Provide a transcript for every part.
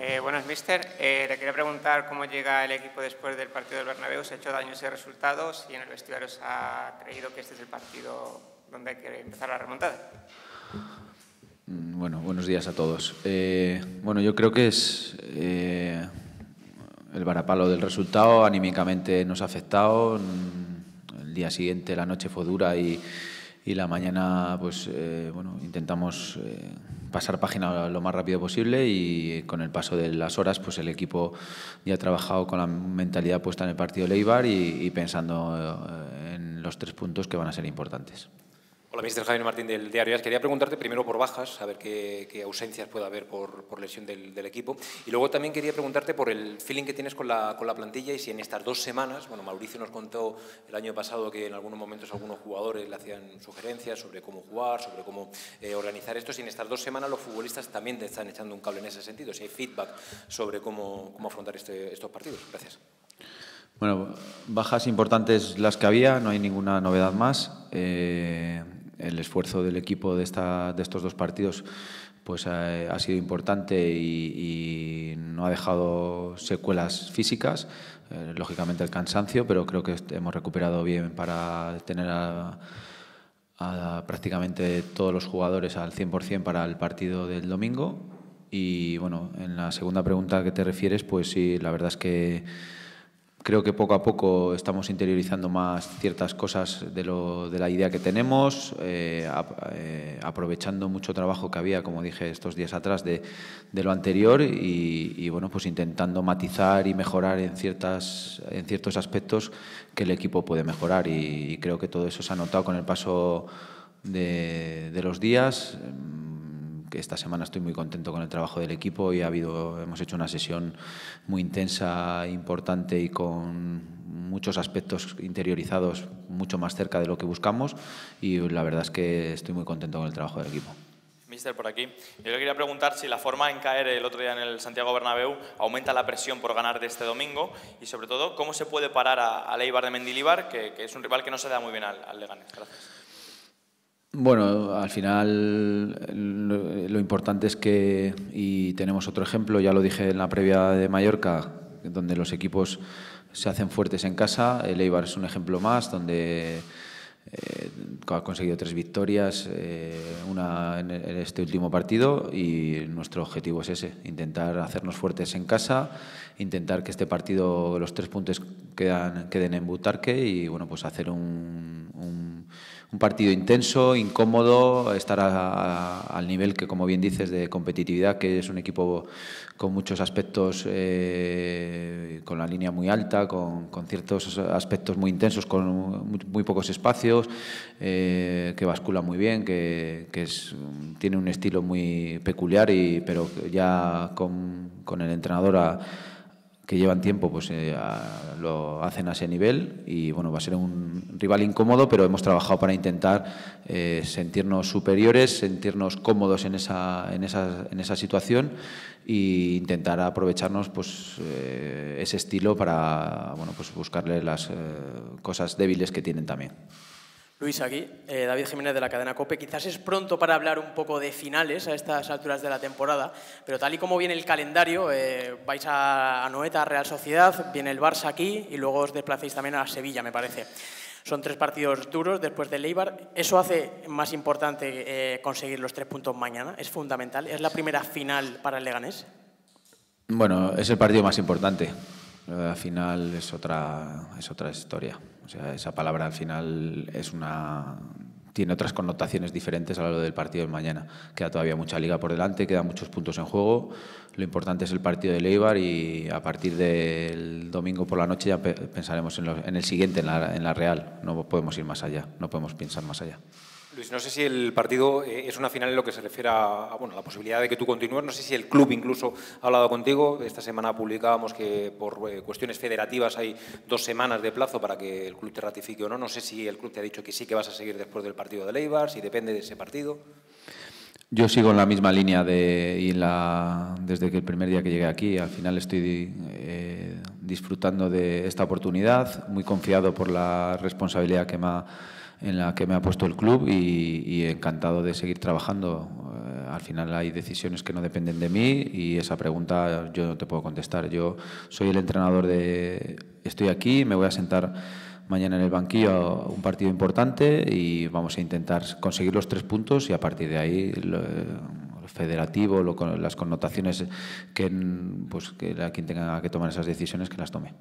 Eh, mister. Eh, le quería preguntar cómo llega el equipo después del partido del Bernabéu. ¿Se ha hecho daño ese resultado? y en el vestuario se ha creído que este es el partido donde hay que empezar la remontada? Mm, bueno, buenos días a todos. Eh, bueno, yo creo que es eh, el varapalo del resultado. Anímicamente nos ha afectado. Mm, el día siguiente, la noche fue dura y y la mañana pues eh, bueno, intentamos eh, pasar página lo más rápido posible y con el paso de las horas pues el equipo ya ha trabajado con la mentalidad puesta en el partido Leibar y pensando eh, en los tres puntos que van a ser importantes. Hola, ministro Javier Martín del Diario Quería preguntarte primero por bajas, a ver qué, ausencias puede haber por, lesión del, equipo. Y luego también quería preguntarte por el feeling que tienes con la, plantilla y si en estas dos semanas, bueno, Mauricio nos contó el año pasado que en algunos momentos algunos jugadores le hacían sugerencias sobre cómo jugar, sobre cómo eh, organizar esto. Si en estas dos semanas los futbolistas también te están echando un cable en ese sentido, si hay feedback sobre cómo, afrontar este, estos partidos. Gracias. Bueno, bajas importantes las que había, no hay ninguna novedad más. Eh el esfuerzo del equipo de, esta, de estos dos partidos pues eh, ha, sido importante y, no ha dejado secuelas físicas, eh, lógicamente el cansancio, pero creo que hemos recuperado bien para tener a, prácticamente todos los jugadores al 100% para el partido del domingo. Y bueno, en la segunda pregunta que te refieres, pues sí, la verdad es que creo que poco a poco estamos interiorizando más ciertas cosas de, la idea que tenemos, eh, eh, aprovechando mucho trabajo que había, como dije estos días atrás, de, lo anterior y, bueno, pues intentando matizar y mejorar en, ciertas, en ciertos aspectos que el equipo puede mejorar y, creo que todo eso se ha notado con el paso de los días que esta semana estoy muy contento con el trabajo del equipo y ha habido, hemos hecho una sesión muy intensa, importante y con muchos aspectos interiorizados mucho más cerca de lo que buscamos y la verdad es que estoy muy contento con el trabajo del equipo. Mister, por aquí. Yo le quería preguntar si la forma en caer el otro día en el Santiago Bernabéu aumenta la presión por ganar de este domingo y, sobre todo, cómo se puede parar a, a Leibar de Mendilibar, que, es un rival que no se da muy bien al, al Leganés. Gracias. Bueno, al final lo, importante es que, y tenemos otro ejemplo, ya lo dije en la previa de Mallorca, donde los equipos se hacen fuertes en casa, el Eibar es un ejemplo más, donde eh, ha conseguido tres victorias, eh, una en, este último partido y nuestro objetivo es ese, intentar hacernos fuertes en casa, intentar que este partido, los tres puntos queden en Butarque y bueno, pues hacer un un partido intenso, incómodo, estar al nivel que, como bien dices, de competitividad, que es un equipo con muchos aspectos, eh, con la línea muy alta, con, con ciertos aspectos muy intensos, con muy, pocos espacios, eh, que bascula muy bien, que, tiene un estilo muy peculiar, y, pero ya con, con el entrenador a que llevan tiempo, pues eh, lo hacen a ese nivel y bueno, va a ser un rival incómodo, pero hemos trabajado para intentar eh, sentirnos superiores, sentirnos cómodos en esa, situación e intentar aprovecharnos pues, eh, ese estilo para bueno, pues buscarle las cosas débiles que tienen también. Luis aquí, eh, David Jiménez de la cadena Cope. Quizás es pronto para hablar un poco de finales a estas alturas de la temporada, pero tal y como viene el calendario, eh, vais a a Real Sociedad, viene el Barça aquí y luego os desplacéis también a Sevilla, me parece. Son tres partidos duros después del Eibar. Eso hace más importante eh, conseguir los tres puntos mañana. Es fundamental. Es la primera final para el Leganés. Bueno, es el partido más importante. La final es otra, es otra historia. O sea, esa palabra al final es una tiene otras connotaciones diferentes a lo del partido de mañana. Queda todavía mucha liga por delante, quedan muchos puntos en juego. Lo importante es el partido de Leibar y a partir del domingo por la noche ya pensaremos en, el siguiente, en la Real. No podemos ir más allá, no podemos pensar más allá no sé si el partido eh, es una final en lo que se refiere a, bueno, la posibilidad de que tú continúes. No sé si el club incluso ha hablado contigo. Esta semana publicábamos que por eh, cuestiones federativas hay dos semanas de plazo para que el club te ratifique o no. No sé si el club te ha dicho que sí que vas a seguir después del partido de Leibar, si depende de ese partido. Yo sigo en la misma línea de, la, desde que el primer día que llegué aquí. Al final estoy eh, disfrutando de esta oportunidad, muy confiado por la responsabilidad que me ha en la que me ha puesto el club y, encantado de seguir trabajando. Eh, al final hay decisiones que no dependen de mí y esa pregunta yo no te puedo contestar. Yo soy el entrenador de estoy aquí, me voy a sentar mañana en el banquillo a un partido importante y vamos a intentar conseguir los tres puntos y a partir de ahí lo, federativo, las connotaciones que, pues, que quien tenga que tomar esas decisiones que las tome.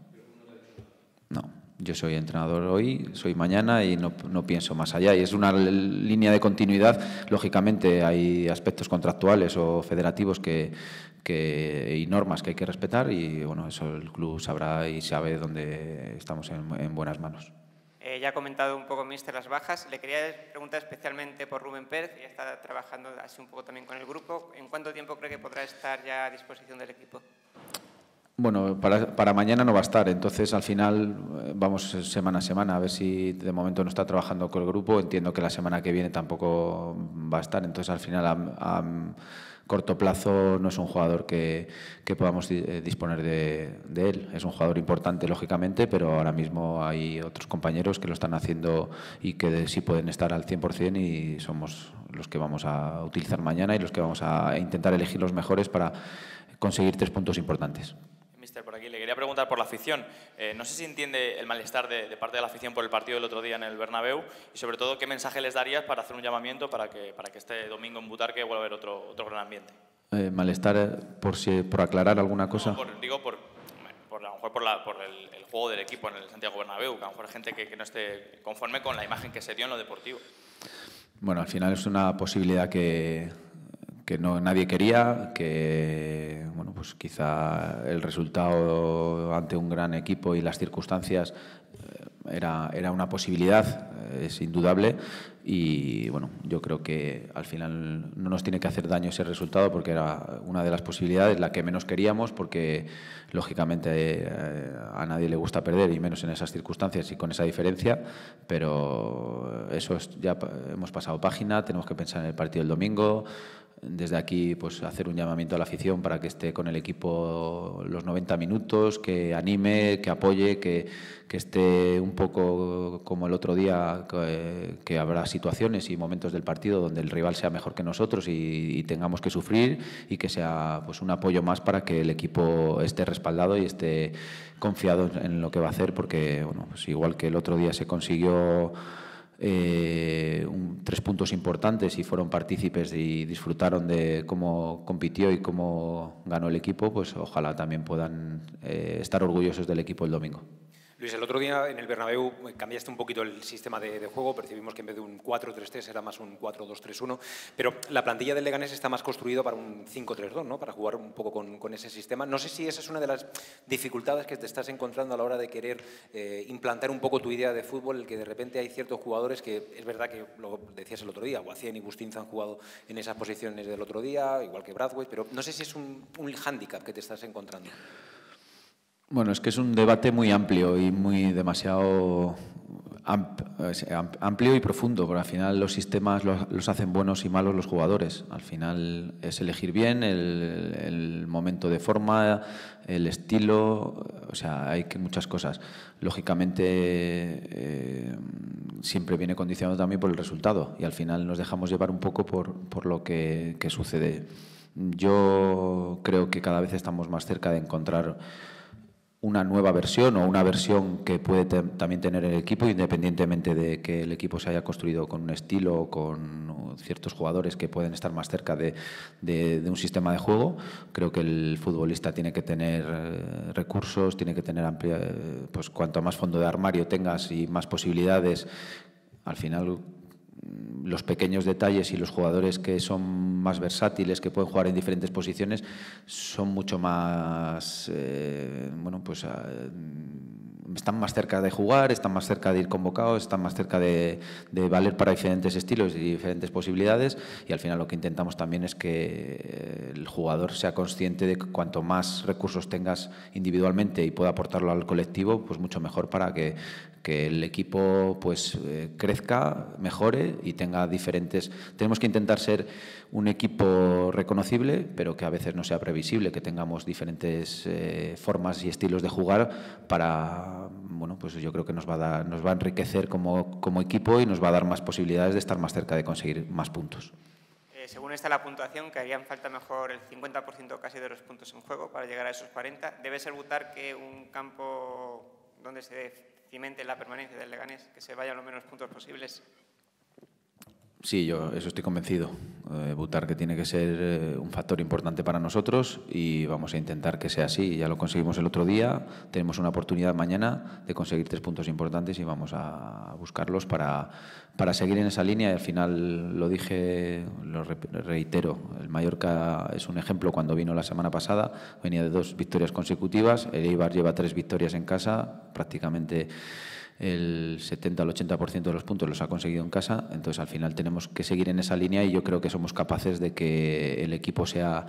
No yo soy entrenador hoy, soy mañana y no, pienso más allá. Y es una línea de continuidad. Lógicamente hay aspectos contractuales o federativos que, y normas que hay que respetar y bueno, eso el club sabrá y sabe dónde estamos en, buenas manos. Eh, ya ha comentado un poco, Mister, las bajas. Le quería preguntar especialmente por Rubén Pérez, ya está trabajando así un poco también con el grupo. ¿En cuánto tiempo cree que podrá estar ya a disposición del equipo? Bueno, para, mañana no va a estar, entonces al final eh, vamos semana a semana, a ver si de momento no está trabajando con el grupo, entiendo que la semana que viene tampoco va a estar, entonces al final a, corto plazo no es un jugador que, podamos eh, disponer de, de, él, es un jugador importante lógicamente, pero ahora mismo hay otros compañeros que lo están haciendo y que sí pueden estar al 100% y somos los que vamos a utilizar mañana y los que vamos a intentar elegir los mejores para conseguir tres puntos importantes por aquí. Le quería preguntar por la afición. Eh, no sé si entiende el malestar de, parte de la afición por el partido del otro día en el Bernabéu y sobre todo qué mensaje les darías para hacer un llamamiento para que, para que este domingo en Butarque vuelva a haber otro, otro gran ambiente. Eh, malestar eh, por, si, por aclarar alguna cosa. por, digo, por, por, a lo mejor por, el, juego del equipo en el Santiago Bernabéu, que a lo mejor hay gente que, que no esté conforme con la imagen que se dio en lo deportivo. Bueno, al final es una posibilidad que, que no nadie quería, que bueno, pues quizá el resultado ante un gran equipo y las circunstancias eh, era, era una posibilidad, eh, es indudable. Y bueno, yo creo que al final no nos tiene que hacer daño ese resultado porque era una de las posibilidades, la que menos queríamos, porque lógicamente eh, a nadie le gusta perder y menos en esas circunstancias y con esa diferencia. Pero eso ya hemos pasado página, tenemos que pensar en el partido del domingo desde aquí pues hacer un llamamiento a la afición para que esté con el equipo los 90 minutos, que anime, que apoye, que, esté un poco como el otro día, que, habrá situaciones y momentos del partido donde el rival sea mejor que nosotros y, tengamos que sufrir y que sea pues un apoyo más para que el equipo esté respaldado y esté confiado en lo que va a hacer, porque bueno, pues igual que el otro día se consiguió eh, tres puntos importantes y fueron partícipes y disfrutaron de cómo compitió y cómo ganó el equipo, pues ojalá también puedan eh, estar orgullosos del equipo el domingo. Luis, el otro día en el Bernabéu eh, cambiaste un poquito el sistema de, juego, percibimos que en vez de un 4-3-3 era más un 4-2-3-1, pero la plantilla del Leganés está más construida para un 5-3-2, ¿no? Para jugar un poco con, ese sistema. No sé si esa es una de las dificultades que te estás encontrando a la hora de querer eh, implantar un poco tu idea de fútbol, que de repente hay ciertos jugadores que, es verdad que lo decías el otro día, Guacien y Bustinza han jugado en esas posiciones del otro día, igual que Bradway, pero no sé si es un, un hándicap que te estás encontrando. Bueno, es que es un debate muy amplio y muy demasiado amplio y profundo, porque al final los sistemas los, hacen buenos y malos los jugadores. Al final es elegir bien el, momento de forma, el estilo, o sea, hay muchas cosas. Lógicamente eh, siempre viene condicionado también por el resultado y al final nos dejamos llevar un poco por, lo que sucede. Yo creo que cada vez estamos más cerca de encontrar una nueva versión o una versión que puede también tener el equipo, independientemente de que el equipo se haya construido con un estilo o con ciertos jugadores que pueden estar más cerca de, un sistema de juego. Creo que el futbolista tiene que tener eh, recursos, tiene que tener amplia, eh, pues cuanto más fondo de armario tengas y más posibilidades, al final los pequeños detalles y los jugadores que son más versátiles, que pueden jugar en diferentes posiciones, son mucho más, eh, bueno, pues ah, están más cerca de jugar, están más cerca de ir convocados, están más cerca de, de, valer para diferentes estilos y diferentes posibilidades. Y al final lo que intentamos también es que eh, el jugador sea consciente de que cuanto más recursos tengas individualmente y pueda aportarlo al colectivo, pues mucho mejor para que que el equipo pues eh, crezca, mejore y tenga diferentes. Tenemos que intentar ser un equipo reconocible, pero que a veces no sea previsible, que tengamos diferentes eh, formas y estilos de jugar para bueno, pues yo creo que nos va a dar, nos va a enriquecer como, equipo y nos va a dar más posibilidades de estar más cerca de conseguir más puntos. Eh, según está la puntuación, que harían falta mejor el 50% casi de los puntos en juego para llegar a esos 40. Debe ser votar que un campo donde se cimente la permanencia del Leganés, que se vaya a los menos puntos posibles. Sí, yo eso estoy convencido. Butar eh, que tiene que ser eh, un factor importante para nosotros y vamos a intentar que sea así. Ya lo conseguimos el otro día, tenemos una oportunidad mañana de conseguir tres puntos importantes y vamos a buscarlos para, seguir en esa línea. al final lo dije, lo reitero, el Mallorca es un ejemplo cuando vino la semana pasada, venía de dos victorias consecutivas, el Eibar lleva tres victorias en casa, prácticamente el 70 al 80% de los puntos los ha conseguido en casa, entonces al final tenemos que seguir en esa línea y yo creo que somos capaces de que el equipo sea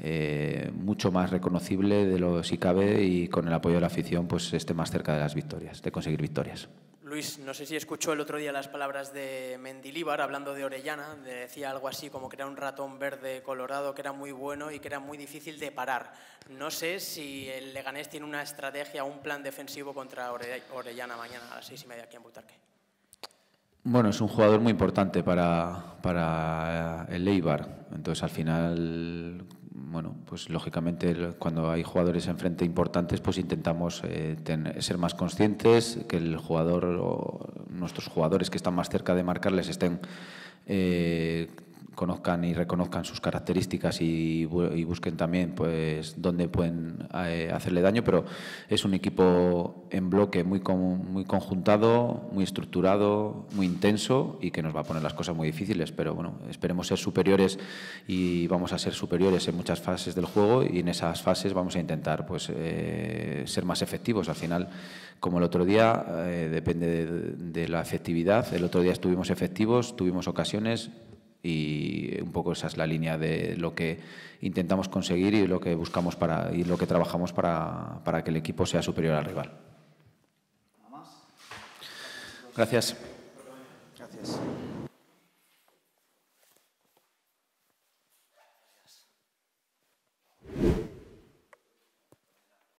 eh, mucho más reconocible de lo si cabe y con el apoyo de la afición pues esté más cerca de las victorias, de conseguir victorias. Luis, no sé si escuchó el otro día las palabras de Mendilíbar hablando de Orellana, decía algo así como que era un ratón verde colorado que era muy bueno y que era muy difícil de parar. No sé si el Leganés tiene una estrategia o un plan defensivo contra Orellana mañana a las seis y media aquí en Butarque. Bueno, es un jugador muy importante para, para eh, el Leibar. Entonces, al final, bueno, pues lógicamente cuando hay jugadores enfrente importantes, pues intentamos eh, ser más conscientes, que el jugador o nuestros jugadores que están más cerca de marcarles estén eh, conozcan y reconozcan sus características y, busquen también pues dónde pueden eh, hacerle daño, pero es un equipo en bloque muy, muy conjuntado, muy estructurado, muy intenso y que nos va a poner las cosas muy difíciles, pero bueno, esperemos ser superiores y vamos a ser superiores en muchas fases del juego y en esas fases vamos a intentar pues eh, ser más efectivos. Al final, como el otro día, eh, depende de la efectividad, el otro día estuvimos efectivos, tuvimos ocasiones, y un poco esa es la línea de lo que intentamos conseguir y lo que buscamos para, y lo que trabajamos para, para que el equipo sea superior al rival. Gracias. Gracias.